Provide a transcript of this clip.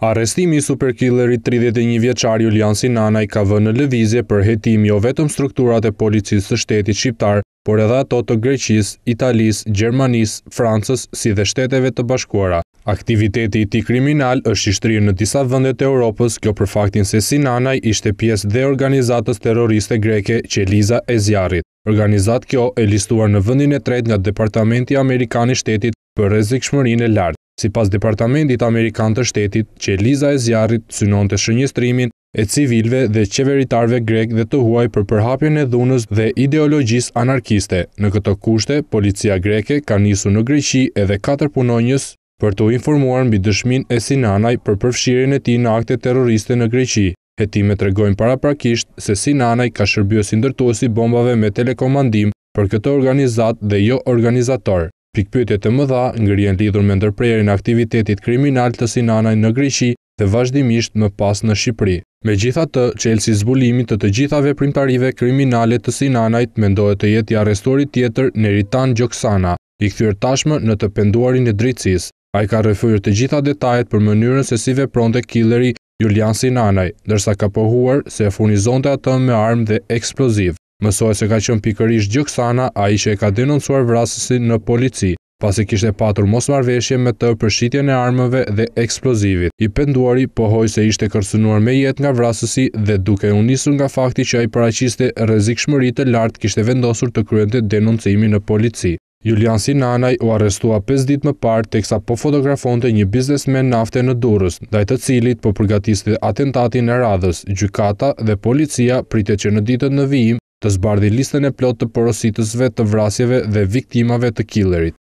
Arestimi superkillerit 31 vjeqar Julian Sinanaj ka vë në levizje për hetim jo vetëm strukturat e policisë të shtetit shqiptar, por edhe ato të Greqis, Italis, Gjermanis, Francës si dhe shteteve të bashkuara. Aktiviteti ti kriminal është ishtrirë në disa vëndet e Europës, kjo për faktin se Sinanaj ishte pjesë dhe organizatës terroriste greke Qeliza Ezjarit. Organizat kjo e listuar në vëndin e tret nga Departamenti Amerikani Shtetit për rezikshmërin e lartë si pas Departamentit Amerikan të shtetit që Eliza e Zjarit synon të shënjestrimin e civilve dhe qeveritarve grek dhe të huaj për përhapjën e dhunës dhe ideologjis anarkiste. Në këto kushte, policia greke ka njësu në Greqi edhe 4 punonjës për të informuar në bidëshmin e Sinanaj për përfshirin e ti në akte terroriste në Greqi. Hetime të regojnë para prakisht se Sinanaj ka shërbjës indërtuosi bombave me telekomandim për këto organizat dhe jo organizator. Pikpytje të mëdha ngërjen lidhur me ndërprerjen e aktivitetit kriminal të Sinanaj në Greqi dhe vazhdimisht më pas në Shqipëri. Me gjitha të, si zbulimit të të gjitha veprimtarive kriminale të Sinanajt mendohet të jeti arrestori tjetër Neritan Gjoksana, i këthyr tashmë në të penduarin e dritsis. A i ka rëfyr të gjitha detajet për mënyrën se si vepronte killeri Julian Sinanaj, dërsa ka pohuar se e furnizonte atëm me armë dhe eksploziv. Mësoj se ka qënë pikërish gjëksana a i që e ka denoncuar vrasësi në polici, pasi kishte patur mos marveshje me të përshqitjen e armëve dhe eksplozivit. I penduari pohoj se ishte kërsunuar me jet nga vrasësi dhe duke unisu nga fakti që a i paraqiste rezik shmërit lartë kishte vendosur të kryente denoncimi në polici. Julian Sinanaj u arestua 5 dit më parë të kësa po fotografonte një biznesmen nafte në durës, të cilit po përgatiste atentatin e radhës, gjykata dhe policia pritet që në ditët në vijim të zbardhi listën e plotë të porositësve të vrasjeve dhe viktimave të killerit